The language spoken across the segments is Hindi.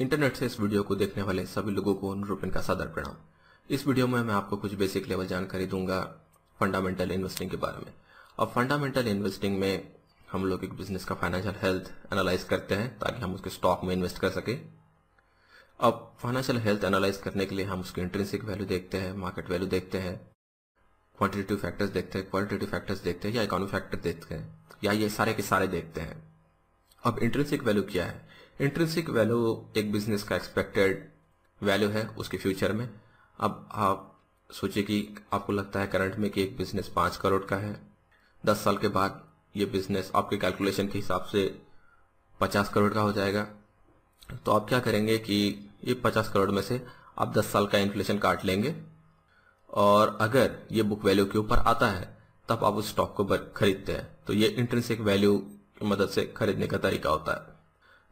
इंटरनेट से इस वीडियो को देखने वाले सभी लोगों को अनुरूपिन का सादर प्रणाम इस वीडियो में मैं आपको कुछ बेसिक लेवल जानकारी दूंगा फंडामेंटल इन्वेस्टिंग के बारे में अब फंडामेंटल इन्वेस्टिंग में हम लोग एक बिजनेस का फाइनेंशियल हेल्थ एनालाइज करते हैं ताकि हम उसके स्टॉक में इन्वेस्ट कर सके अब फाइनेंशियल हेल्थ एनालाइज करने के लिए हम उसकी इंटरेंसिक वैल्यू देखते हैं मार्केट वैल्यू देखते हैं क्वांटिटेटिव फैक्टर्स देखते हैं क्वालिटेटिव फैक्टर्स देखते हैं या इकोनॉमिक फैक्टर देखते हैं या ये सारे के सारे देखते हैं अब इंटरेंसिक वैल्यू क्या है इंट्रेंसिक वैल्यू एक बिजनेस का एक्सपेक्टेड वैल्यू है उसके फ्यूचर में अब आप सोचिए कि आपको लगता है करंट में कि एक बिजनेस पाँच करोड़ का है दस साल के बाद ये बिजनेस आपके कैलकुलेशन के हिसाब से पचास करोड़ का हो जाएगा तो आप क्या करेंगे कि ये पचास करोड़ में से आप दस साल का इन्फ्लेशन काट लेंगे और अगर ये बुक वैल्यू के ऊपर आता है तब आप उस स्टॉक को खरीदते हैं तो ये इंटरेंसिक वैल्यू की मदद से खरीदने का तरीका होता है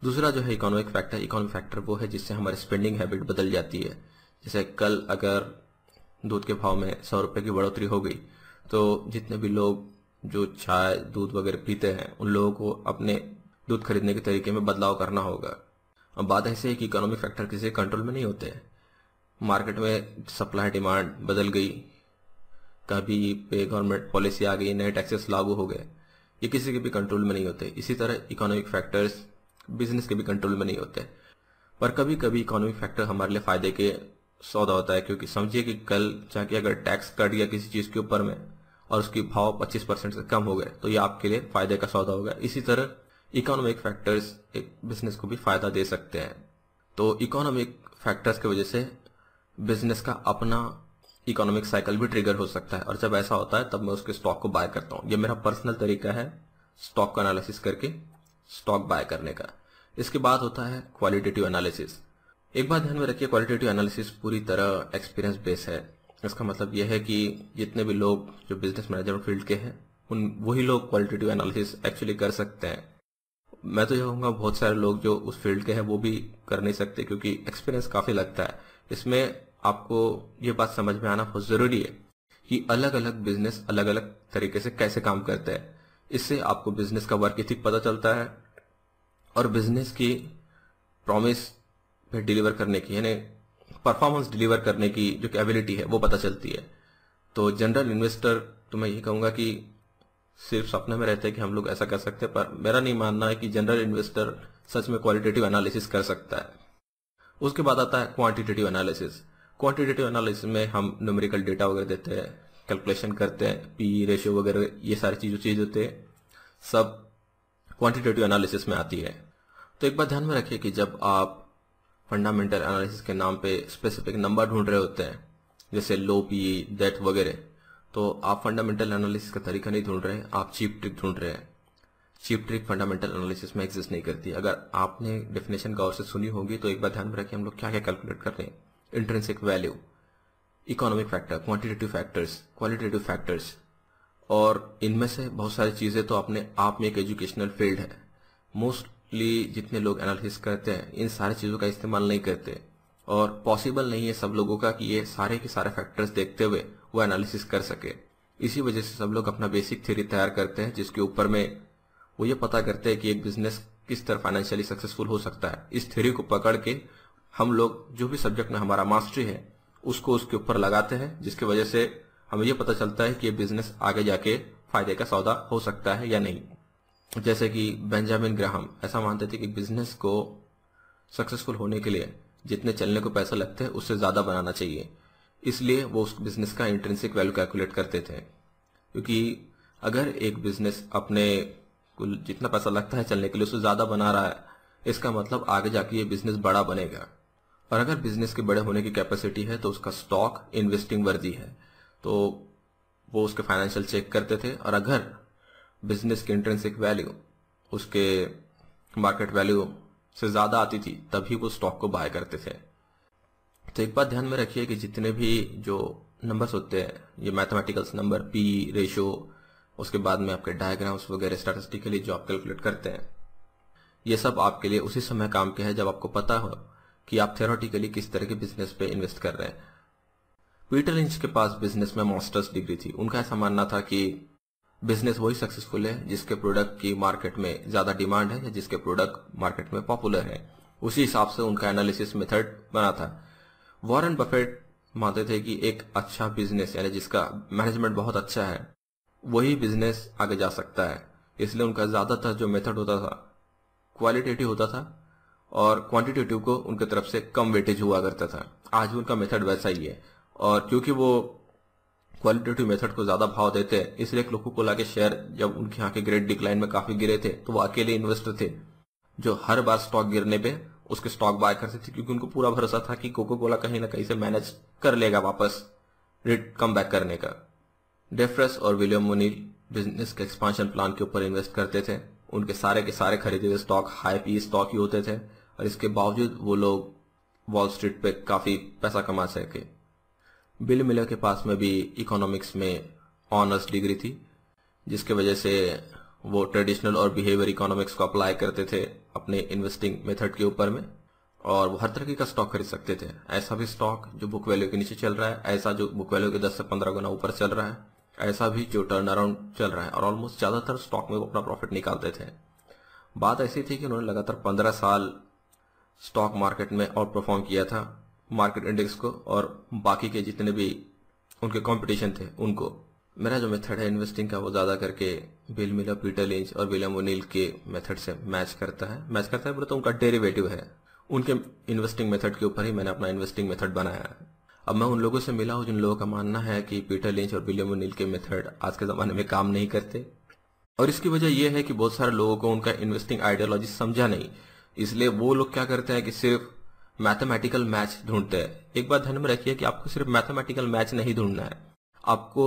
दूसरा जो है इकोनॉमिक फैक्टर इकोनॉमिक फैक्टर वो है जिससे हमारी स्पेंडिंग हैबिट बदल जाती है जैसे कल अगर दूध के भाव में सौ रुपये की बढ़ोतरी हो गई तो जितने भी लोग जो चाय दूध वगैरह पीते हैं उन लोगों को अपने दूध खरीदने के तरीके में बदलाव करना होगा अब बात ऐसे है कि इकोनॉमिक फैक्टर किसी कंट्रोल में नहीं होते हैं मार्केट में सप्लाई डिमांड बदल गई कभी पे गवर्नमेंट पॉलिसी आ गई नए टैक्सेस लागू हो गए ये किसी के भी कंट्रोल में नहीं होते इसी तरह इकोनॉमिक फैक्टर्स बिजनेस के भी कंट्रोल में नहीं होते पर कभी कभी इकोनॉमिक फैक्टर हमारे लिए फायदे के सौदा होता है क्योंकि समझिए कि कल जाके अगर टैक्स कट गया किसी चीज़ के ऊपर में और उसकी भाव 25 परसेंट से कम हो गए तो ये आपके लिए फायदे का सौदा होगा इसी तरह इकोनॉमिक फैक्टर्स एक बिजनेस को भी फायदा दे सकते हैं तो इकोनॉमिक फैक्टर्स की वजह से बिजनेस का अपना इकोनॉमिक साइकिल भी ट्रिगर हो सकता है और जब ऐसा होता है तब मैं उसके स्टॉक को बाय करता हूँ ये मेरा पर्सनल तरीका है स्टॉक का एनालिसिस करके स्टॉक बाय करने का इसके बाद होता है क्वालिटेटिव एनालिसिस एक बात ध्यान में रखिए क्वालिटेटिव एनालिसिस पूरी तरह एक्सपीरियंस बेस है इसका मतलब यह है कि जितने भी लोग जो बिजनेस मैनेजमेंट फील्ड के हैं उन वही लोग क्वालिटेटिव एनालिसिस एक्चुअली कर सकते हैं मैं तो यह कहूँगा बहुत सारे लोग जो उस फील्ड के हैं वो भी कर नहीं सकते क्योंकि एक्सपीरियंस काफ़ी लगता है इसमें आपको ये बात समझ में आना बहुत ज़रूरी है कि अलग अलग बिजनेस अलग अलग तरीके से कैसे काम करते हैं इससे आपको बिजनेस का वर्क इथिक पता चलता है और बिजनेस की प्रॉमिस पे डिलीवर करने की यानी परफॉर्मेंस डिलीवर करने की जो एबिलिटी है वो पता चलती है तो जनरल इन्वेस्टर तो मैं यही कहूँगा कि सिर्फ सपने में रहते हैं कि हम लोग ऐसा कर सकते हैं पर मेरा नहीं मानना है कि जनरल इन्वेस्टर सच में क्वालिटेटिव एनालिसिस कर सकता है उसके बाद आता है क्वांटिटेटिव एनालिसिस क्वांटिटेटिव एनालिसिस में हम न्यूमेरिकल डेटा वगैरह देते हैं कैलकुलेशन करते हैं पी रेशियो e वगैरह ये सारी चीज़ चीज़ होते हैं सब क्वांटिटेटिव एनालिसिस में आती है तो एक बात ध्यान में रखिए कि जब आप फंडामेंटल एनालिसिस के नाम पे स्पेसिफिक नंबर ढूंढ रहे होते हैं जैसे लो पी डेथ वगैरह तो आप फंडामेंटल एनालिसिस का तरीका नहीं ढूंढ रहे आप चीप ट्रिक ढूंढ रहे हैं चीप ट्रिक फंडामेंटल एनालिसिस में एग्जिस्ट नहीं करती अगर आपने डेफिनेशन गौर से सुनी होगी तो एक बार ध्यान में रखिए हम लोग क्या क्या कैलकुलेट कर रहे हैं intrinsic value economic factor quantitative factors qualitative factors और इनमें से बहुत सारी चीज़ें तो अपने आप में एक एजुकेशनल फील्ड है मोस्टली जितने लोग एनालिसिस करते हैं इन सारी चीज़ों का इस्तेमाल नहीं करते और पॉसिबल नहीं है सब लोगों का कि ये सारे के सारे फैक्टर्स देखते हुए वो एनालिसिस कर सके इसी वजह से सब लोग अपना बेसिक थ्योरी तैयार करते हैं जिसके ऊपर में वो ये पता करते हैं कि एक बिजनेस किस तरह फाइनेंशियली सक्सेसफुल हो सकता है इस थ्योरी को पकड़ के हम लोग जो भी सब्जेक्ट में हमारा मास्टरी है उसको उसके ऊपर लगाते हैं जिसकी वजह से हमें ये पता चलता है कि ये बिजनेस आगे जाके फायदे का सौदा हो सकता है या नहीं जैसे कि बेंजामिन ग्राहम ऐसा मानते थे कि बिजनेस को सक्सेसफुल होने के लिए जितने चलने को पैसा लगता है उससे ज्यादा बनाना चाहिए इसलिए वो उस बिजनेस का इंट्रेंसिक वैल्यू कैलकुलेट करते थे क्योंकि अगर एक बिजनेस अपने जितना पैसा लगता है चलने के लिए उससे ज्यादा बना रहा है इसका मतलब आगे जाके ये बिजनेस बड़ा बनेगा और अगर बिजनेस के बड़े होने की कैपेसिटी है तो उसका स्टॉक इन्वेस्टिंग वर्दी है तो वो उसके फाइनेंशियल चेक करते थे और अगर बिजनेस की इंटरेंसिक वैल्यू उसके मार्केट वैल्यू से ज़्यादा आती थी तभी वो स्टॉक को बाय करते थे तो एक बात ध्यान में रखिए कि जितने भी जो नंबर्स होते हैं ये मैथमेटिकल्स नंबर पी रेशो उसके बाद में आपके डायग्राम्स वगैरह स्टैटिस्टिकली जो आप कैलकुलेट करते हैं ये सब आपके लिए उसी समय काम के हैं जब आपको पता हो कि आप थेरोटिकली किस तरह के बिजनेस पे इन्वेस्ट कर रहे हैं पीटर लिंच के पास बिजनेस में मास्टर्स डिग्री थी उनका ऐसा मानना था कि बिजनेस वही सक्सेसफुल है जिसके प्रोडक्ट की मार्केट में ज्यादा डिमांड है या जिसके प्रोडक्ट मार्केट में पॉपुलर है उसी हिसाब से उनका एनालिसिस मेथड बना था वॉरेन बफेट मानते थे कि एक अच्छा बिजनेस यानी जिसका मैनेजमेंट बहुत अच्छा है वही बिजनेस आगे जा सकता है इसलिए उनका ज्यादातर जो मेथड होता था क्वालिटेटिव होता था और क्वांटिटेटिव को उनके तरफ से कम वेटेज हुआ करता था आज भी उनका मेथड वैसा ही है और क्योंकि वो क्वालिटेटिव मेथड को ज्यादा भाव देते हैं इसलिए कोको कोला के शेयर जब उनके यहाँ के ग्रेट डिक्लाइन में काफी गिरे थे तो वो अकेले इन्वेस्टर थे जो हर बार स्टॉक गिरने पे उसके स्टॉक बाय करते थे क्योंकि उनको पूरा भरोसा था कि कोको कोला कहीं ना कहीं से मैनेज कर लेगा वापस रिट कम बैक करने का डेफ्रेस और विलियम मुनील बिजनेस के एक्सपांशन प्लान के ऊपर इन्वेस्ट करते थे उनके सारे के सारे खरीदे हुए स्टॉक हाई पी स्टॉक ही होते थे और इसके बावजूद वो लोग वॉल स्ट्रीट पे काफी पैसा कमा सके बिल मिलर के पास में भी इकोनॉमिक्स में ऑनर्स डिग्री थी जिसके वजह से वो ट्रेडिशनल और बिहेवियर इकोनॉमिक्स को अप्लाई करते थे अपने इन्वेस्टिंग मेथड के ऊपर में और वो हर तरीके का स्टॉक खरीद सकते थे ऐसा भी स्टॉक जो बुक वैल्यू के नीचे चल रहा है ऐसा जो बुक वैल्यू के 10 से 15 गुना ऊपर चल रहा है ऐसा भी जो टर्न अराउंड चल रहा है और ऑलमोस्ट ज़्यादातर स्टॉक में वो अपना प्रॉफिट निकालते थे बात ऐसी थी कि उन्होंने लगातार पंद्रह साल स्टॉक मार्केट में आउट परफॉर्म किया था मार्केट इंडेक्स को और बाकी के जितने भी उनके कंपटीशन थे उनको मेरा जो मेथड है इन्वेस्टिंग का वो ज़्यादा करके बिल मिलर पीटर लिंच और विलियम ओनील के मेथड से मैच करता है मैच करता है बोले तो उनका डेरिवेटिव है उनके इन्वेस्टिंग मेथड के ऊपर ही मैंने अपना इन्वेस्टिंग मेथड बनाया है अब मैं उन लोगों से मिला हूँ जिन लोगों का मानना है कि पीटर लिंच और विलियम ओनील के मेथड आज के ज़माने में काम नहीं करते और इसकी वजह यह है कि बहुत सारे लोगों को उनका इन्वेस्टिंग आइडियोलॉजी समझा नहीं इसलिए वो लोग क्या करते हैं कि सिर्फ मैथमेटिकल मैच ढूंढते हैं एक बात ध्यान में रखिए कि आपको सिर्फ मैथमेटिकल मैच नहीं ढूंढना है आपको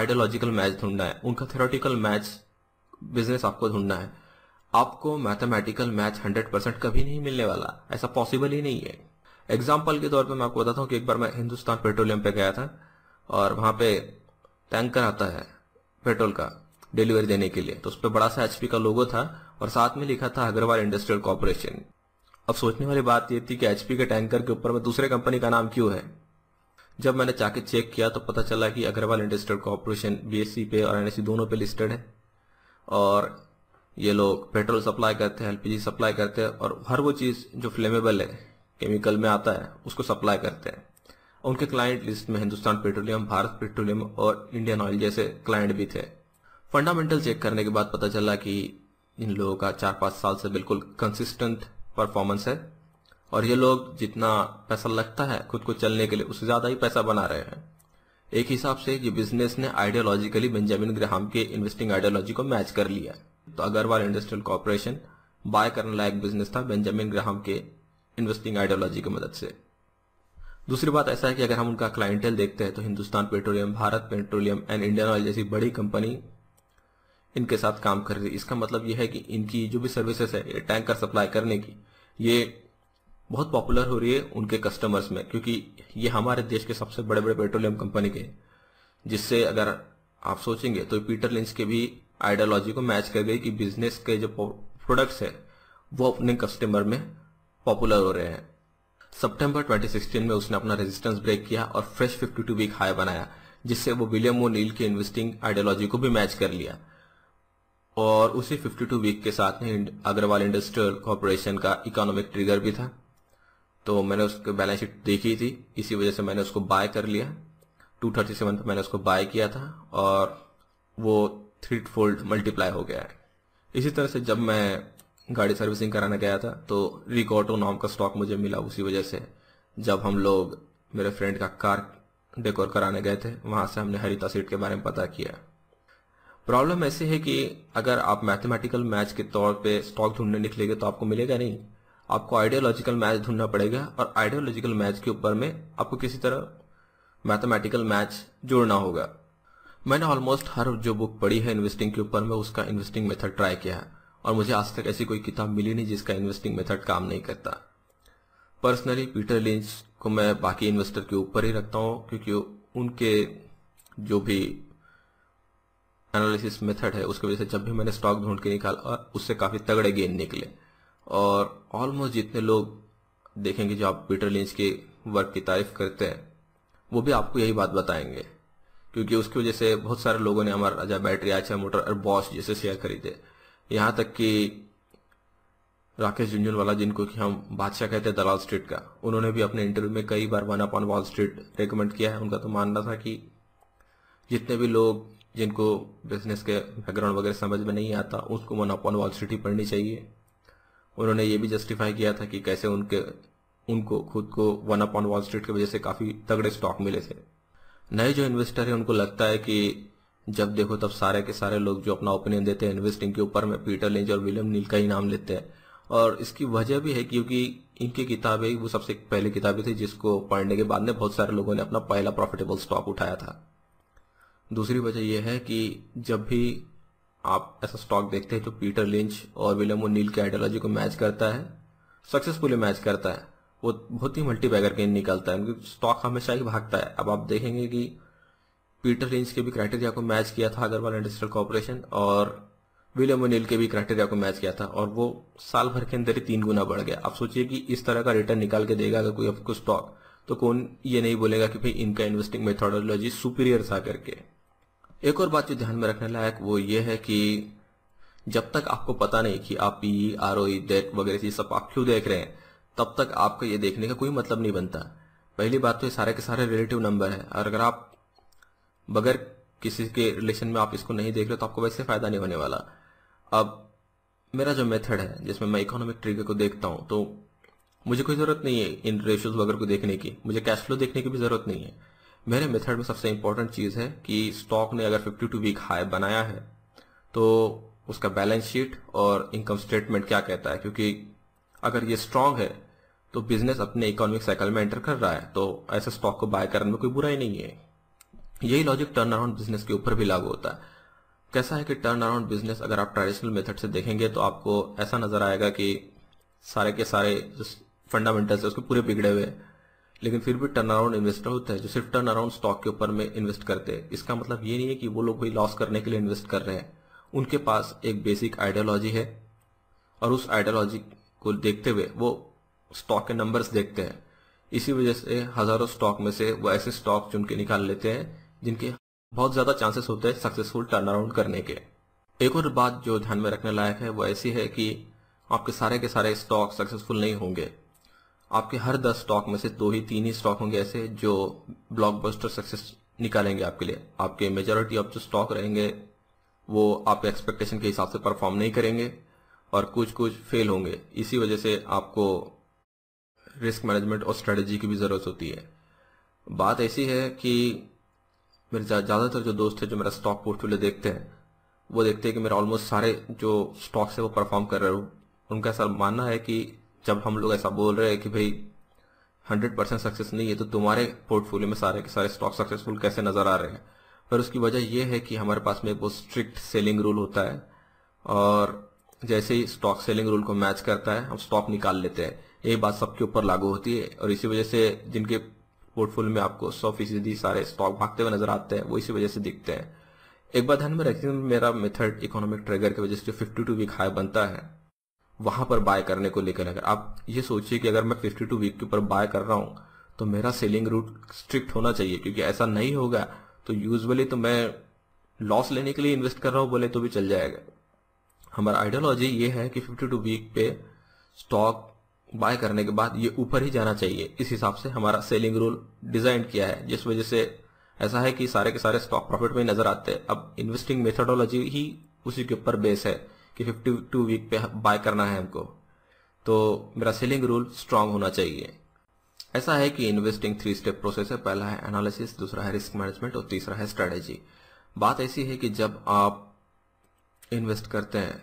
आइडियोलॉजिकल मैच ढूंढना है उनका थेरोटिकल मैच बिजनेस आपको ढूंढना है आपको मैथमेटिकल मैच 100% कभी नहीं मिलने वाला ऐसा पॉसिबल ही नहीं है एग्जाम्पल के तौर पर मैं आपको बताता हूँ कि एक बार मैं हिंदुस्तान पेट्रोलियम पे गया था और वहाँ पे टैंकर आता है पेट्रोल का डिलीवरी देने के लिए तो उस पर बड़ा सा एचपी का लोगो था और साथ में लिखा था अग्रवाल इंडस्ट्रियल कॉरपोरेशन अब सोचने वाली बात यह थी कि एचपी के टैंकर के ऊपर में दूसरे कंपनी का नाम क्यों है जब मैंने चाके चेक किया तो पता चला कि अग्रवाल इंडस्ट्रियल कॉरपोरेशन बीएससी पे और एनएससी दोनों पे लिस्टेड है और ये लोग पेट्रोल सप्लाई करते हैं एलपीजी सप्लाई करते हैं और हर वो चीज़ जो फ्लेमेबल है केमिकल में आता है उसको सप्लाई करते हैं उनके क्लाइंट लिस्ट में हिंदुस्तान पेट्रोलियम भारत पेट्रोलियम और इंडियन ऑयल जैसे क्लाइंट भी थे फंडामेंटल चेक करने के बाद पता चला कि इन लोगों का चार पाँच साल से बिल्कुल कंसिस्टेंट परफॉर्मेंस है और ये लोग जितना पैसा लगता है खुद को चलने के लिए उससे ज़्यादा ही पैसा बना रहे हैं एक हिसाब से ये बिजनेस ने आइडियोलॉजिकली बेंजामिन ग्रहाम के इन्वेस्टिंग आइडियोलॉजी को मैच कर लिया तो अग्रवाल इंडस्ट्रियल कॉरपोरेशन बाय करने लायक बिजनेस था बेंजामिन ग्राहम के इन्वेस्टिंग आइडियोलॉजी की मदद से दूसरी बात ऐसा है कि अगर हम उनका क्लाइंटेल देखते हैं तो Hindustan petroleum Bharat petroleum and Indian oil जैसी बड़ी कंपनी इनके साथ काम कर रही है इसका मतलब यह है कि इनकी जो भी सर्विसेज है टैंकर सप्लाई करने की ये बहुत पॉपुलर हो रही है उनके कस्टमर्स में क्योंकि ये हमारे देश के सबसे बड़े बड़े पेट्रोलियम कंपनी के जिससे अगर आप सोचेंगे तो पीटर लिंच के भी आइडियोलॉजी को मैच कर गई कि बिजनेस के जो प्रोडक्ट्स है वो अपने कस्टमर में पॉपुलर हो रहे हैं सितंबर 2016 में उसने अपना रेजिस्टेंस ब्रेक किया और फ्रेश 52 वीक हाई बनाया जिससे वो विलियम ओ नील की इन्वेस्टिंग आइडियोलॉजी को भी मैच कर लिया और उसी 52 वीक के साथ में अग्रवाल इंडस्ट्रियल कॉरपोरेशन का इकोनॉमिक ट्रिगर भी था तो मैंने उसके बैलेंस शीट देखी थी इसी वजह से मैंने उसको बाय कर लिया 237 पर मैंने उसको बाय किया था और वो थ्री फोल्ड मल्टीप्लाई हो गया है इसी तरह से जब मैं गाड़ी सर्विसिंग कराने गया था तो रिकॉटो नाम का स्टॉक मुझे मिला उसी वजह से जब हम लोग मेरे फ्रेंड का कार डेकोर कराने गए थे वहाँ से हमने हरिता सीट के बारे में पता किया प्रॉब्लम ऐसे है कि अगर आप मैथमेटिकल मैच के तौर पे स्टॉक ढूंढने निकलेंगे तो आपको मिलेगा नहीं आपको आइडियोलॉजिकल मैच ढूंढना पड़ेगा और आइडियोलॉजिकल मैच के ऊपर में आपको किसी तरह मैथमेटिकल मैच जोड़ना होगा मैंने ऑलमोस्ट हर जो बुक पढ़ी है इन्वेस्टिंग के ऊपर में उसका इन्वेस्टिंग मेथड ट्राई किया है और मुझे आज तक ऐसी कोई किताब मिली नहीं जिसका इन्वेस्टिंग मेथड काम नहीं करता पर्सनली पीटर लिंच को मैं बाकी इन्वेस्टर के ऊपर ही रखता हूँ क्योंकि उनके जो भी एनालिसिस मेथड है उसकी वजह से जब भी मैंने स्टॉक ढूंढ के निकाला उससे काफ़ी तगड़े गेन निकले और ऑलमोस्ट जितने लोग देखेंगे जो आप पीटर लिंच के वर्क की तारीफ करते हैं वो भी आपको यही बात बताएंगे क्योंकि उसकी वजह से बहुत सारे लोगों ने हमारा राजा बैटरी आचा मोटर और बॉस जैसे शेयर खरीदे यहाँ तक कि राकेश झुंझुनवाला जिनको कि हम बादशाह कहते हैं दलाल स्ट्रीट का उन्होंने भी अपने इंटरव्यू में कई बार one up on Wall Street recommend किया है उनका तो मानना था कि जितने भी लोग जिनको बिजनेस के बैकग्राउंड वगैरह समझ में नहीं आता उसको अपॉन वॉल सिटी पढ़नी चाहिए उन्होंने ये भी जस्टिफाई किया था कि कैसे उनके उनको खुद को वन अपॉन वॉल स्ट्रीट की वजह से काफ़ी तगड़े स्टॉक मिले थे नए जो इन्वेस्टर हैं उनको लगता है कि जब देखो तब सारे के सारे लोग जो अपना ओपिनियन देते हैं इन्वेस्टिंग के ऊपर में पीटर लिंच और विलियम नील का ही नाम लेते हैं और इसकी वजह भी है क्योंकि इनकी किताबें वो सबसे पहली किताबें थी जिसको पढ़ने के बाद में बहुत सारे लोगों ने अपना पहला प्रॉफिटेबल स्टॉक उठाया था दूसरी वजह यह है कि जब भी आप ऐसा स्टॉक देखते हैं जो पीटर लिंच और विलियम नील की आइडियोलॉजी को मैच करता है सक्सेसफुली मैच करता है वो बहुत ही मल्टी बैगर गेंद निकलता है स्टॉक हमेशा ही भागता है अब आप देखेंगे कि पीटर लिंच के भी क्राइटेरिया को मैच किया था अग्रवाल इंडस्ट्रियल कॉरपोरेशन और विलियम ओनील के भी क्राइटेरिया को मैच किया था और वो साल भर के अंदर ही तीन गुना बढ़ गया आप सोचिए कि इस तरह का रिटर्न निकाल के देगा अगर कोई आपको स्टॉक तो कौन ये नहीं बोलेगा कि भाई इनका इन्वेस्टिंग मेथोडोलॉजी सुपीरियर था करके एक और बात जो ध्यान में रखने लायक वो ये है कि जब तक आपको पता नहीं कि आप पी आर ओ डेट वगैरह सब आप क्यों देख रहे हैं तब तक आपको ये देखने का कोई मतलब नहीं बनता पहली बात तो ये सारे के सारे रिलेटिव नंबर है और अगर आप बगैर किसी के रिलेशन में आप इसको नहीं देख रहे तो आपको वैसे फायदा नहीं होने वाला अब मेरा जो मेथड है जिसमें मैं इकोनॉमिक ट्रिगर को देखता हूँ तो मुझे कोई जरूरत नहीं है इन रेशियोज वगैरह को देखने की मुझे कैश फ्लो देखने की भी जरूरत नहीं है मेरे मेथड में सबसे इम्पोर्टेंट चीज़ है कि स्टॉक ने अगर 52 वीक हाई बनाया है तो उसका बैलेंस शीट और इनकम स्टेटमेंट क्या कहता है क्योंकि अगर ये स्ट्रांग है तो बिजनेस अपने इकोनॉमिक साइकिल में एंटर कर रहा है तो ऐसे स्टॉक को बाय करने में कोई बुराई नहीं है यही लॉजिक टर्न अराउंड बिजनेस के ऊपर भी लागू होता है कैसा है कि टर्न अराउंड बिजनेस अगर आप ट्रेडिशनल मेथड से देखेंगे तो आपको ऐसा नजर आएगा कि सारे के सारे फंडामेंटल्स है उसके पूरे बिगड़े हुए हैं लेकिन फिर भी टर्न अराउंड इन्वेस्टर होते हैं जो सिर्फ टर्न अराउंड स्टॉक के ऊपर में इन्वेस्ट करते हैं इसका मतलब ये नहीं है कि वो लोग भी लॉस करने के लिए इन्वेस्ट कर रहे हैं उनके पास एक बेसिक आइडियोलॉजी है और उस आइडियोलॉजी को देखते हुए वो स्टॉक के नंबर्स देखते हैं इसी वजह से हजारों स्टॉक में से वो ऐसे स्टॉक चुन के निकाल लेते हैं जिनके बहुत ज्यादा चांसेस होते हैं सक्सेसफुल टर्न अराउंड करने के एक और बात जो ध्यान में रखने लायक है वो ऐसी है कि आपके सारे के सारे स्टॉक सक्सेसफुल नहीं होंगे आपके हर दस स्टॉक में से दो ही तीन ही स्टॉक होंगे ऐसे जो ब्लॉकबस्टर सक्सेस निकालेंगे आपके लिए आपके मेजोरिटी ऑफ जो स्टॉक रहेंगे वो आपके एक्सपेक्टेशन के हिसाब से परफॉर्म नहीं करेंगे और कुछ कुछ फेल होंगे इसी वजह से आपको रिस्क मैनेजमेंट और स्ट्रेटजी की भी ज़रूरत होती है बात ऐसी है कि मेरे ज़्यादातर जो दोस्त है जो मेरा स्टॉक पोर्टफोलियो देखते हैं वो देखते हैं कि मेरा ऑलमोस्ट सारे जो स्टॉक्स है वो परफॉर्म कर रहे हो उनका सर मानना है कि जब हम लोग ऐसा बोल रहे हैं कि भाई 100 परसेंट सक्सेस नहीं है तो तुम्हारे पोर्टफोलियो में सारे के सारे स्टॉक सक्सेसफुल कैसे नजर आ रहे हैं पर उसकी वजह यह है कि हमारे पास में एक बहुत स्ट्रिक्ट सेलिंग रूल होता है और जैसे ही स्टॉक सेलिंग रूल को मैच करता है हम स्टॉक निकाल लेते हैं ये बात सबके ऊपर लागू होती है और इसी वजह से जिनके पोर्टफोलियो में आपको सौ फीसदी सारे स्टॉक भागते हुए नजर आते हैं वो इसी वजह से दिखते हैं एक बार ध्यान में रखिए मेरा मेथड इकोनॉमिक ट्रेगर की वजह से जो फिफ्टी टू वीक हाई बनता है वहां पर बाय करने को लेकर अगर आप ये सोचिए कि अगर मैं 52 वीक के ऊपर बाय कर रहा हूँ तो मेरा सेलिंग रूट स्ट्रिक्ट होना चाहिए क्योंकि ऐसा नहीं होगा तो यूजली तो मैं लॉस लेने के लिए इन्वेस्ट कर रहा हूँ बोले तो भी चल जाएगा हमारा आइडियोलॉजी ये है कि फिफ्टी वीक पे स्टॉक बाय करने के बाद ये ऊपर ही जाना चाहिए इस हिसाब से हमारा सेलिंग रूल डिजाइन किया है जिस वजह से ऐसा है कि सारे के सारे स्टॉक प्रॉफिट में नजर आते हैं अब इन्वेस्टिंग मेथडोलॉजी ही उसी के ऊपर बेस है कि 52 वीक पे बाय करना है हमको तो मेरा सेलिंग रूल स्ट्रांग होना चाहिए ऐसा है कि इन्वेस्टिंग थ्री स्टेप प्रोसेस है पहला है एनालिसिस दूसरा है रिस्क मैनेजमेंट और तीसरा है स्ट्रेटेजी बात ऐसी है कि जब आप इन्वेस्ट करते हैं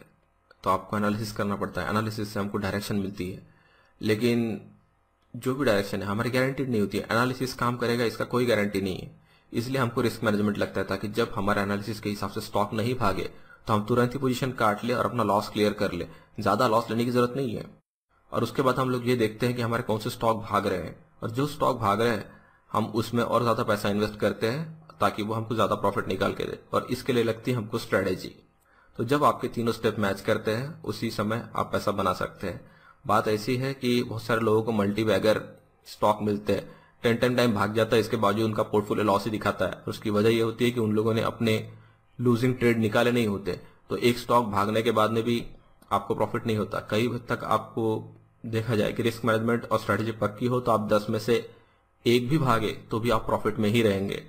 तो आपको एनालिसिस करना पड़ता है एनालिसिस से हमको डायरेक्शन मिलती है लेकिन जो भी डायरेक्शन है हमारी गारंटीड नहीं होती है एनालिसिस काम करेगा इसका कोई गारंटी नहीं है इसलिए हमको रिस्क मैनेजमेंट लगता है ताकि जब हमारा एनालिसिस के हिसाब से स्टॉक नहीं भागे तो हम तुरंत ही पोजीशन काट ले और अपना लॉस क्लियर कर ले ज्यादा लॉस लेने की जरूरत नहीं है और उसके बाद हम लोग ये देखते हैं कि हमारे कौन से स्टॉक भाग रहे हैं और जो स्टॉक भाग रहे हैं हम उसमें और ज्यादा पैसा इन्वेस्ट करते हैं ताकि वो हमको ज्यादा प्रॉफिट निकाल के दे और इसके लिए लगती है हमको स्ट्रेटेजी तो जब आपके तीनों स्टेप मैच करते हैं उसी समय आप पैसा बना सकते हैं बात ऐसी है कि बहुत सारे लोगों को मल्टी बैगर स्टॉक मिलते हैं टेन टेन टाइम भाग जाता है इसके बावजूद उनका पोर्टफोलियो लॉस ही दिखाता है उसकी वजह यह होती है कि उन लोगों ने अपने लूजिंग ट्रेड निकाले नहीं होते तो एक स्टॉक भागने के बाद में भी आपको प्रॉफिट नहीं होता कई हद तक आपको देखा जाए कि रिस्क मैनेजमेंट और स्ट्रेटेजी पक्की हो तो आप दस में से एक भी भागे तो भी आप प्रॉफिट में ही रहेंगे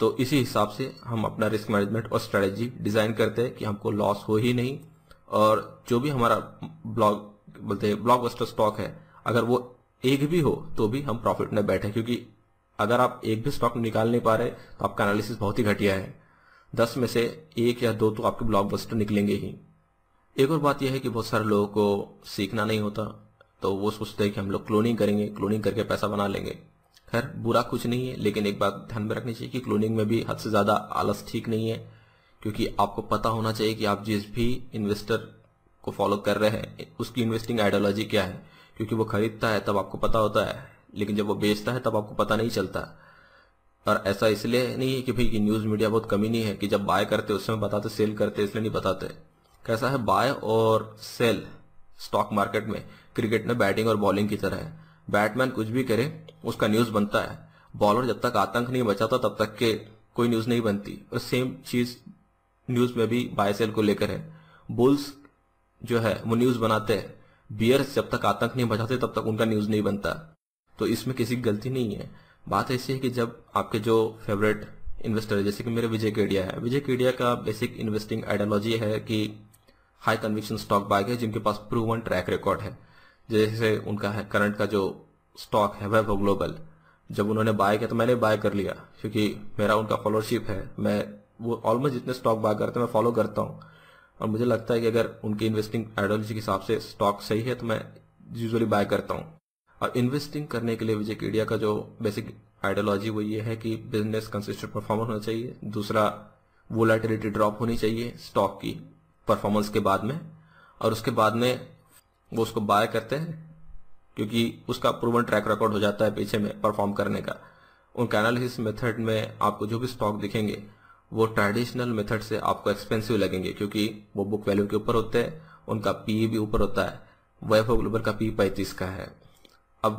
तो इसी हिसाब से हम अपना रिस्क मैनेजमेंट और स्ट्रेटेजी डिजाइन करते हैं कि हमको लॉस हो ही नहीं और जो भी हमारा ब्लॉग बोलते हैं बस्टर स्टॉक है अगर वो एक भी हो तो भी हम प्रॉफिट में बैठे क्योंकि अगर आप एक भी स्टॉक निकाल नहीं पा रहे तो आपका एनालिसिस बहुत ही घटिया है दस में से एक या दो तो आपके ब्लॉकबस्टर निकलेंगे ही एक और बात यह है कि बहुत सारे लोगों को सीखना नहीं होता तो वो सोचते हैं कि हम लोग क्लोनिंग करेंगे क्लोनिंग करके पैसा बना लेंगे खैर बुरा कुछ नहीं है लेकिन एक बात ध्यान में रखनी चाहिए कि क्लोनिंग में भी हद से ज़्यादा आलस ठीक नहीं है क्योंकि आपको पता होना चाहिए कि आप जिस भी इन्वेस्टर को फॉलो कर रहे हैं उसकी इन्वेस्टिंग आइडियोलॉजी क्या है क्योंकि वो खरीदता है तब आपको पता होता है लेकिन जब वो बेचता है तब आपको पता नहीं चलता और ऐसा इसलिए नहीं है कि भाई कि न्यूज़ मीडिया बहुत कमी नहीं है कि जब बाय करते उस समय बताते सेल करते इसलिए नहीं बताते कैसा है बाय और सेल स्टॉक मार्केट में क्रिकेट में बैटिंग और बॉलिंग की तरह है बैटमैन कुछ भी करे उसका न्यूज़ बनता है बॉलर जब तक आतंक नहीं बचाता तब तक के कोई न्यूज़ नहीं बनती और सेम चीज़ न्यूज़ में भी बाय सेल को लेकर है बुल्स जो है वो न्यूज़ बनाते हैं बियर्स जब तक आतंक नहीं बचाते तब तक उनका न्यूज़ नहीं बनता तो इसमें किसी गलती नहीं है बात ऐसी है कि जब आपके जो फेवरेट इन्वेस्टर है जैसे कि मेरे विजय केडिया है विजय केडिया का बेसिक इन्वेस्टिंग आइडियोलॉजी है कि हाई कन्विक्शन स्टॉक बाइक है जिनके पास प्रूवन ट्रैक रिकॉर्ड है जैसे उनका है करंट का जो स्टॉक है वह ग्लोबल जब उन्होंने बाय किया तो मैंने बाय कर लिया क्योंकि मेरा उनका फॉलोरशिप है मैं वो ऑलमोस्ट जितने स्टॉक बाय करते हैं मैं फॉलो करता हूँ और मुझे लगता है कि अगर उनकी इन्वेस्टिंग आइडियोलॉजी के हिसाब से स्टॉक सही है तो मैं यूजली बाय करता हूँ और इन्वेस्टिंग करने के लिए विजय केडिया का जो बेसिक आइडियोलॉजी वो ये है कि बिजनेस कंसिस्टेंट परफॉर्मेंस होना चाहिए दूसरा वोलाटिलिटी ड्रॉप होनी चाहिए स्टॉक की परफॉर्मेंस के बाद में और उसके बाद में वो उसको बाय करते हैं क्योंकि उसका प्रूवन ट्रैक रिकॉर्ड हो जाता है पीछे में परफॉर्म करने का उनके एनालिसिस मेथड में आपको जो भी स्टॉक दिखेंगे वो ट्रेडिशनल मेथड से आपको एक्सपेंसिव लगेंगे क्योंकि वो बुक वैल्यू के ऊपर होते हैं उनका पी e भी ऊपर होता है वेफ ग्लोबल का पी e पैंतीस का है अब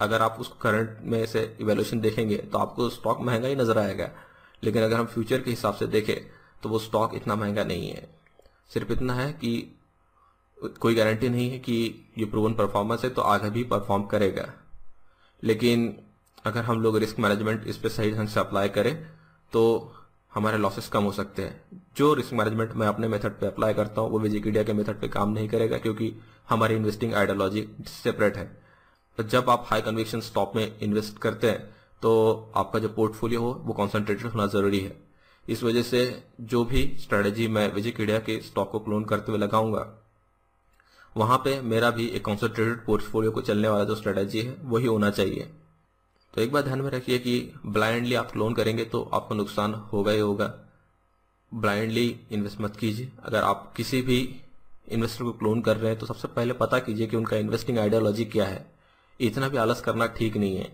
अगर आप उसको करंट में से इवेल्यूशन देखेंगे तो आपको स्टॉक महंगा ही नजर आएगा लेकिन अगर हम फ्यूचर के हिसाब से देखें तो वो स्टॉक इतना महंगा नहीं है सिर्फ इतना है कि कोई गारंटी नहीं है कि ये प्रूवन परफॉर्मेंस है तो आगे भी परफॉर्म करेगा लेकिन अगर हम लोग रिस्क मैनेजमेंट इस पर सही ढंग से अप्लाई करें तो हमारे लॉसेस कम हो सकते हैं जो रिस्क मैनेजमेंट मैं अपने मेथड पे अप्लाई करता हूँ वो विजिकीडिया के मेथड पे काम नहीं करेगा क्योंकि हमारी इन्वेस्टिंग आइडियोलॉजी सेपरेट है तो जब आप हाई कन्वेक्शन स्टॉक में इन्वेस्ट करते हैं तो आपका जो पोर्टफोलियो हो वो कॉन्सेंट्रेटेड होना जरूरी है इस वजह से जो भी स्ट्रेटेजी मैं विजिकीडिया के स्टॉक को क्लोन करते हुए लगाऊंगा वहां पे मेरा भी एक कॉन्सेंट्रेटेड पोर्टफोलियो को चलने वाला जो स्ट्रेटेजी है वही होना चाहिए तो एक बार ध्यान में रखिए कि ब्लाइंडली आप क्लोन करेंगे तो आपको नुकसान होगा ही होगा ब्लाइंडली इन्वेस्ट मत कीजिए अगर आप किसी भी इन्वेस्टर को क्लोन कर रहे हैं तो सबसे पहले पता कीजिए कि उनका इन्वेस्टिंग आइडियोलॉजी क्या है इतना भी आलस करना ठीक नहीं है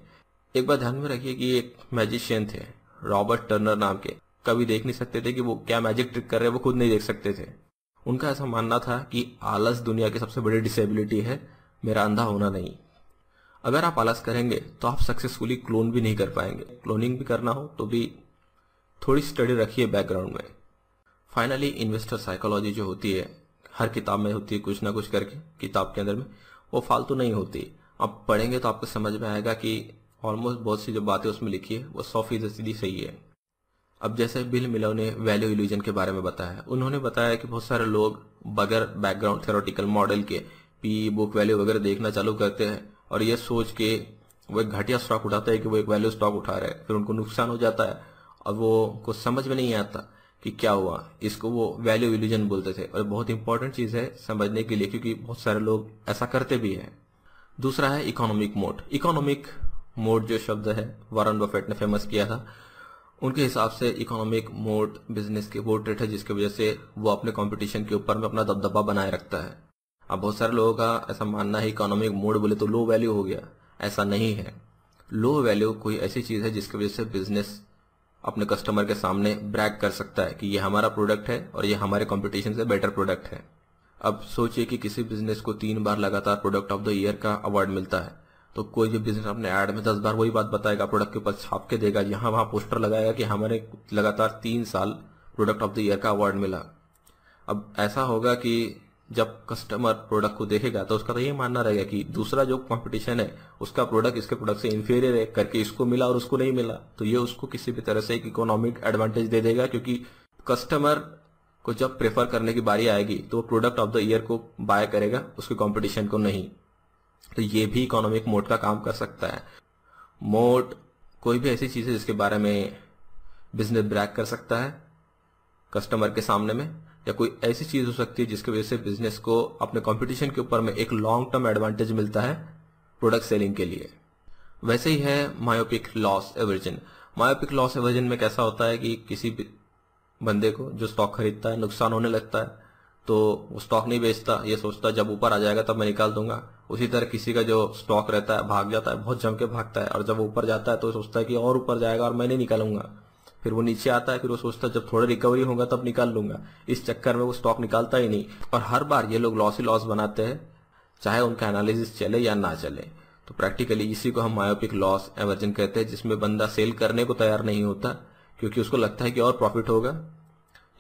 एक बार ध्यान में रखिए कि एक मैजिशियन थे रॉबर्ट टर्नर नाम के कभी देख नहीं सकते थे कि वो क्या मैजिक ट्रिक कर रहे हैं वो खुद नहीं देख सकते थे उनका ऐसा मानना था कि आलस दुनिया की सबसे बड़ी डिसेबिलिटी है मेरा अंधा होना नहीं अगर आप आलस करेंगे तो आप सक्सेसफुली क्लोन भी नहीं कर पाएंगे क्लोनिंग भी करना हो तो भी थोड़ी स्टडी रखिए बैकग्राउंड में फाइनली इन्वेस्टर साइकोलॉजी जो होती है हर किताब में होती है कुछ ना कुछ करके किताब के अंदर में वो फालतू नहीं होती आप पढ़ेंगे तो आपको समझ में आएगा कि ऑलमोस्ट बहुत सी जो बातें उसमें लिखी है वो सौ फीसदी सही है अब जैसे बिल मिलो ने वैल्यू इल्यूजन के बारे में बताया उन्होंने बताया कि बहुत सारे लोग बगैर बैकग्राउंड थेरोटिकल मॉडल के पी बुक वैल्यू वगैरह देखना चालू करते हैं और ये सोच के वो एक घटिया स्टॉक उठाते हैं कि वो एक वैल्यू स्टॉक उठा रहे हैं फिर उनको नुकसान हो जाता है और वो कुछ समझ में नहीं आता कि क्या हुआ इसको वो वैल्यू इल्यूजन बोलते थे और बहुत इंपॉर्टेंट चीज़ है समझने के लिए क्योंकि बहुत सारे लोग ऐसा करते भी हैं दूसरा है इकोनॉमिक मोड इकोनॉमिक मोड जो शब्द है वारन बफेट ने फेमस किया था उनके हिसाब से इकोनॉमिक मोड बिजनेस के वो ट्रेट है जिसकी वजह से वो अपने कंपटीशन के ऊपर में अपना दबदबा बनाए रखता है अब बहुत सारे लोगों का ऐसा मानना है इकोनॉमिक मोड बोले तो लो वैल्यू हो गया ऐसा नहीं है लो वैल्यू कोई ऐसी चीज़ है जिसकी वजह से बिजनेस अपने कस्टमर के सामने ब्रैक कर सकता है कि ये हमारा प्रोडक्ट है और ये हमारे कॉम्पिटिशन से बेटर प्रोडक्ट है अब सोचिए कि किसी बिजनेस को तीन बार लगातार प्रोडक्ट ऑफ द ईयर का अवार्ड मिलता है तो कोई भी बिजनेस अपने एड में दस बार वही बात बताएगा प्रोडक्ट के ऊपर छाप के देगा यहाँ वहां पोस्टर लगाएगा कि हमारे लगातार तीन साल प्रोडक्ट ऑफ द ईयर का अवार्ड मिला अब ऐसा होगा कि जब कस्टमर प्रोडक्ट को देखेगा तो उसका तो ये मानना रहेगा कि दूसरा जो कंपटीशन है उसका प्रोडक्ट इसके प्रोडक्ट से इन्फेरियर है करके इसको मिला और उसको नहीं मिला तो ये उसको किसी भी तरह से एक इकोनॉमिक एडवांटेज दे देगा क्योंकि कस्टमर को जब प्रेफर करने की बारी आएगी तो वो प्रोडक्ट ऑफ द ईयर को बाय करेगा उसके कंपटीशन को नहीं तो ये भी इकोनॉमिक मोड का काम कर सकता है मोड कोई भी ऐसी चीज़ है जिसके बारे में बिजनेस ब्रैक कर सकता है कस्टमर के सामने में या कोई ऐसी चीज़ हो सकती है जिसकी वजह से बिजनेस को अपने कॉम्पिटिशन के ऊपर में एक लॉन्ग टर्म एडवांटेज मिलता है प्रोडक्ट सेलिंग के लिए वैसे ही है myopic loss aversion myopic loss aversion में कैसा होता है कि किसी बंदे को जो स्टॉक खरीदता है नुकसान होने लगता है तो वो स्टॉक नहीं बेचता ये सोचता है जब ऊपर आ जाएगा तब मैं निकाल दूंगा उसी तरह किसी का जो स्टॉक रहता है भाग जाता है बहुत जम के भागता है और जब ऊपर जाता है तो सोचता है कि और ऊपर जाएगा और मैं नहीं निकालूंगा फिर वो नीचे आता है फिर वो सोचता है जब थोड़ा रिकवरी होगा तब निकाल लूंगा इस चक्कर में वो स्टॉक निकालता ही नहीं और हर बार ये लोग लॉस ही लॉस बनाते हैं चाहे उनका एनालिसिस चले या ना चले तो प्रैक्टिकली इसी को हम मायोपिक लॉस एवर्जन कहते हैं जिसमें बंदा सेल करने को तैयार नहीं होता क्योंकि उसको लगता है कि और प्रॉफिट होगा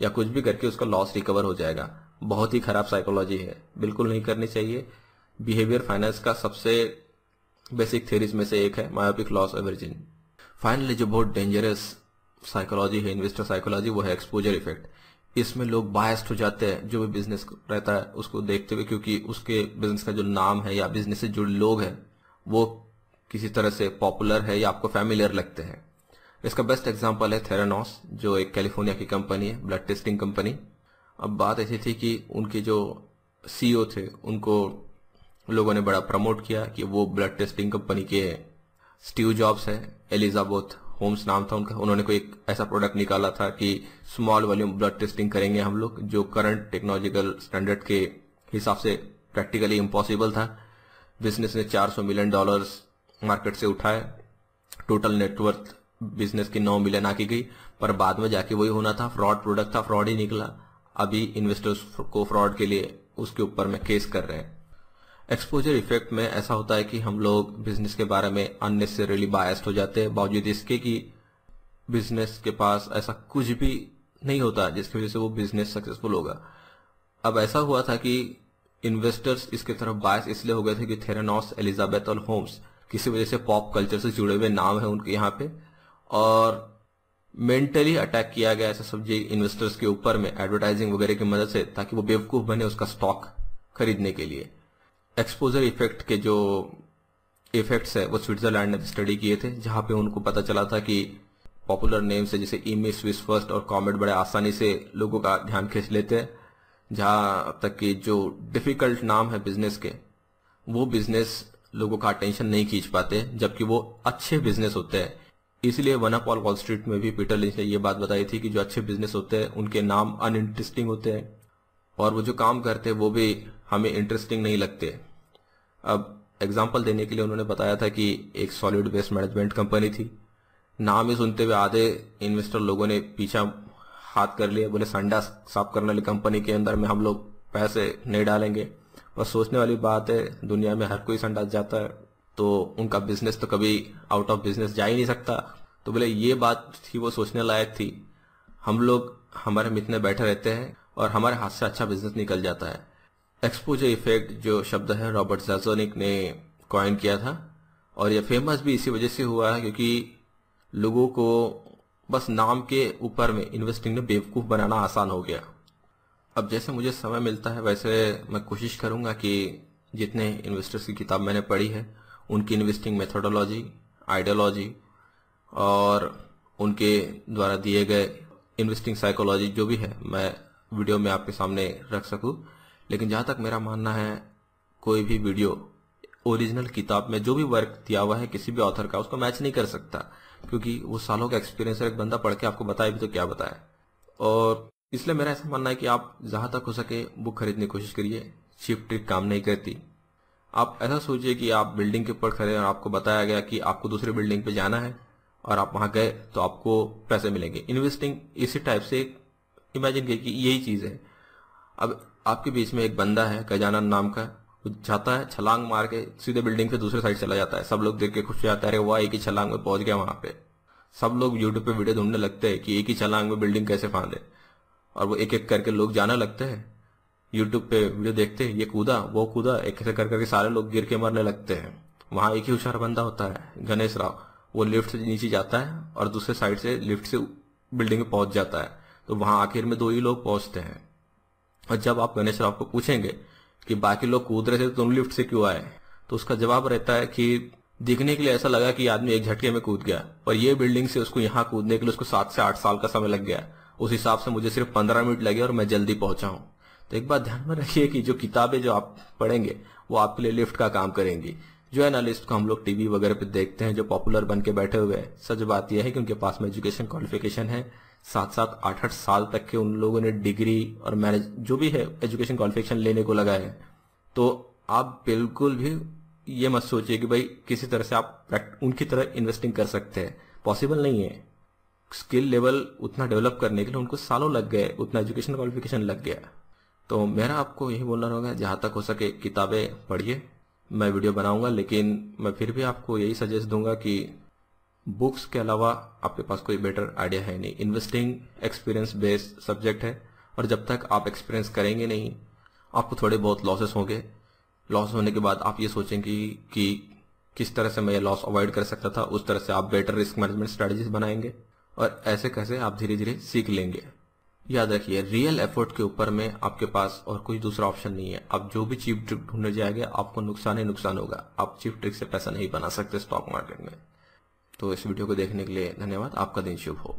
या कुछ भी करके उसका लॉस रिकवर हो जाएगा बहुत ही खराब साइकोलॉजी है बिल्कुल नहीं करनी चाहिए बिहेवियर फाइनेंस का सबसे बेसिक थेरीज में से एक है मायोपिक लॉस एवर्जिन फाइनली जो बहुत डेंजरस साइकोलॉजी है इन्वेस्टर साइकोलॉजी वो है एक्सपोजर इफेक्ट इसमें लोग बायस्ड हो जाते हैं जो भी बिजनेस रहता है उसको देखते हुए क्योंकि उसके बिजनेस का जो नाम है या बिजनेस से जुड़े लोग हैं वो किसी तरह से पॉपुलर है या आपको फैमिलियर लगते हैं इसका बेस्ट एग्जाम्पल है थेरानोस जो एक कैलिफोर्निया की कंपनी है ब्लड टेस्टिंग कंपनी अब बात ऐसी थी कि उनके जो सीईओ e थे उनको लोगों ने बड़ा प्रमोट किया कि वो ब्लड टेस्टिंग कंपनी के स्टीव जॉब्स है एलिजाबोथ होम्स नाम था उनका उन्होंने कोई एक ऐसा प्रोडक्ट निकाला था कि स्मॉल वॉल्यूम ब्लड टेस्टिंग करेंगे हम लोग जो करंट टेक्नोलॉजिकल स्टैंडर्ड के हिसाब से प्रैक्टिकली इम्पॉसिबल था बिजनेस ने 400 मिलियन डॉलर्स मार्केट से उठाए टोटल नेटवर्थ बिजनेस की नौ मिलियन आकी गई पर बाद में जाके वही होना था फ्रॉड प्रोडक्ट था फ्रॉड ही निकला अभी इन्वेस्टर्स को फ्रॉड के लिए उसके ऊपर में केस कर रहे हैं एक्सपोजर इफेक्ट में ऐसा होता है कि हम लोग बिजनेस के बारे में अननेसेसरीली बायस्ड हो जाते हैं बावजूद इसके कि बिजनेस के पास ऐसा कुछ भी नहीं होता जिसकी वजह से वो बिजनेस सक्सेसफुल होगा अब ऐसा हुआ था कि इन्वेस्टर्स इसके तरफ बायस इसलिए हो गए थे कि थेरानॉस एलिजाबेथ और होम्स किसी वजह से पॉप कल्चर से जुड़े हुए नाम है उनके यहाँ पे और मेंटली अटैक किया गया ऐसा समझिए इन्वेस्टर्स के ऊपर में एडवर्टाइजिंग वगैरह की मदद से ताकि वो बेवकूफ बने उसका स्टॉक खरीदने के लिए एक्सपोजर इफेक्ट के जो इफेक्ट्स है वो स्विट्जरलैंड ने स्टडी किए थे जहां पे उनको पता चला था कि पॉपुलर नेम्स है जैसे ईमी स्विस फर्स्ट और कॉमेट बड़े आसानी से लोगों का ध्यान खींच लेते हैं जहां तक कि जो डिफिकल्ट नाम है बिजनेस के वो बिजनेस लोगों का अटेंशन नहीं खींच पाते जबकि वो अच्छे बिजनेस होते हैं इसलिए one of all Wall Street में भी पीटर लिंच ने ये बात बताई थी कि जो अच्छे बिजनेस होते हैं उनके नाम अनइंटरेस्टिंग होते हैं और वो जो काम करते हैं वो भी हमें इंटरेस्टिंग नहीं लगते अब एग्जाम्पल देने के लिए उन्होंने बताया था कि एक सॉलिड वेस्ट मैनेजमेंट कंपनी थी नाम ही सुनते हुए आधे इन्वेस्टर लोगों ने पीछा हाथ कर लिए बोले संडा साफ करने वाली कंपनी के अंदर में हम लोग पैसे नहीं डालेंगे बस सोचने वाली बात है दुनिया में हर कोई संडा जाता है तो उनका बिजनेस तो कभी आउट ऑफ बिजनेस जा ही नहीं सकता तो बोले ये बात थी वो सोचने लायक थी हम लोग हमारे मित बैठे रहते हैं और हमारे हाथ से अच्छा बिजनेस निकल जाता है एक्सपोजर इफेक्ट जो शब्द है रॉबर्ट जैजोनिक ने क्वाइन किया था और यह फेमस भी इसी वजह से हुआ है क्योंकि लोगों को बस नाम के ऊपर में इन्वेस्टिंग में बेवकूफ़ बनाना आसान हो गया अब जैसे मुझे समय मिलता है वैसे मैं कोशिश करूंगा कि जितने इन्वेस्टर्स की किताब मैंने पढ़ी है उनकी इन्वेस्टिंग मेथोडोलॉजी आइडियोलॉजी और उनके द्वारा दिए गए इन्वेस्टिंग साइकोलॉजी जो भी है मैं वीडियो में आपके सामने रख सकूं लेकिन जहां तक मेरा मानना है कोई भी वीडियो ओरिजिनल किताब में जो भी वर्क दिया हुआ है किसी भी ऑथर का उसको मैच नहीं कर सकता क्योंकि वो सालों का एक्सपीरियंस है एक बंदा पढ़ के आपको बताए भी तो क्या बताए और इसलिए मेरा ऐसा मानना है कि आप जहां तक हो सके बुक खरीदने की कोशिश करिए चीप ट्रिक काम नहीं करती आप ऐसा सोचिए कि आप बिल्डिंग के ऊपर खड़े और आपको बताया गया कि आपको दूसरी बिल्डिंग पे जाना है और आप वहां गए तो आपको पैसे मिलेंगे इन्वेस्टिंग इसी टाइप से इमेजिन कि यही चीज है अब आपके बीच में एक बंदा है गजानन नाम का वो जाता है छलांग मार के सीधे बिल्डिंग से दूसरे साइड चला जाता है सब लोग देख के खुश हो जाता है वह एक ही छलांग में पहुंच गया वहां पे सब लोग यूट्यूब पे वीडियो ढूंढने लगते हैं कि एक ही छलांग में बिल्डिंग कैसे फांदे और वो एक एक करके लोग जाना लगते हैं यूट्यूब पे वीडियो देखते हैं ये कूदा वो कूदा एक ऐसे कर करके सारे लोग गिर के मरने लगते हैं वहां एक ही होशियार बंदा होता है गणेश राव वो लिफ्ट से नीचे जाता है और दूसरे साइड से लिफ्ट से बिल्डिंग में पहुंच जाता है तो वहां आखिर में दो ही लोग पहुंचते हैं और जब आप गणेश राव को पूछेंगे कि बाकी लोग कूद रहे थे तो तुम लिफ्ट से क्यों आए तो उसका जवाब रहता है कि दिखने के लिए ऐसा लगा कि आदमी एक झटके में कूद गया और ये बिल्डिंग से उसको यहाँ कूदने के लिए उसको सात से आठ साल का समय लग गया उस हिसाब से मुझे सिर्फ पंद्रह मिनट लगे और मैं जल्दी पहुंचा हूं तो एक बात ध्यान में रखिए कि जो किताबें जो आप पढ़ेंगे वो आपके लिए लिफ्ट का काम करेंगी जो एनालिस्ट को हम लोग टीवी वगैरह पे देखते हैं जो पॉपुलर बन के बैठे हुए हैं सच बात यह है कि उनके पास में एजुकेशन क्वालिफिकेशन है साथ साथ आठ आठ साल तक के उन लोगों ने डिग्री और मैनेज जो भी है एजुकेशन क्वालिफिकेशन लेने को लगा है तो आप बिल्कुल भी ये मत सोचिए कि भाई किसी तरह से आप उनकी तरह इन्वेस्टिंग कर सकते हैं पॉसिबल नहीं है स्किल लेवल उतना डेवलप करने के लिए उनको सालों लग गए उतना एजुकेशन क्वालिफिकेशन लग गया तो मेरा आपको यही बोलना होगा जहाँ तक हो सके किताबें पढ़िए मैं वीडियो बनाऊंगा लेकिन मैं फिर भी आपको यही सजेस्ट दूंगा कि बुक्स के अलावा आपके पास कोई बेटर आइडिया है नहीं इन्वेस्टिंग एक्सपीरियंस बेस्ड सब्जेक्ट है और जब तक आप एक्सपीरियंस करेंगे नहीं आपको थोड़े बहुत लॉसेस होंगे लॉस होने के बाद आप ये सोचेंगे कि, कि किस तरह से मैं ये लॉस अवॉइड कर सकता था उस तरह से आप बेटर रिस्क मैनेजमेंट स्ट्रेटजीज बनाएंगे और ऐसे कैसे आप धीरे धीरे सीख लेंगे याद रखिए रियल एफर्ट के ऊपर में आपके पास और कोई दूसरा ऑप्शन नहीं है आप जो भी चीप ट्रिक ढूंढने जाएंगे आपको नुकसान ही नुकसान होगा आप चीप ट्रिक से पैसा नहीं बना सकते स्टॉक मार्केट में तो इस वीडियो को देखने के लिए धन्यवाद आपका दिन शुभ हो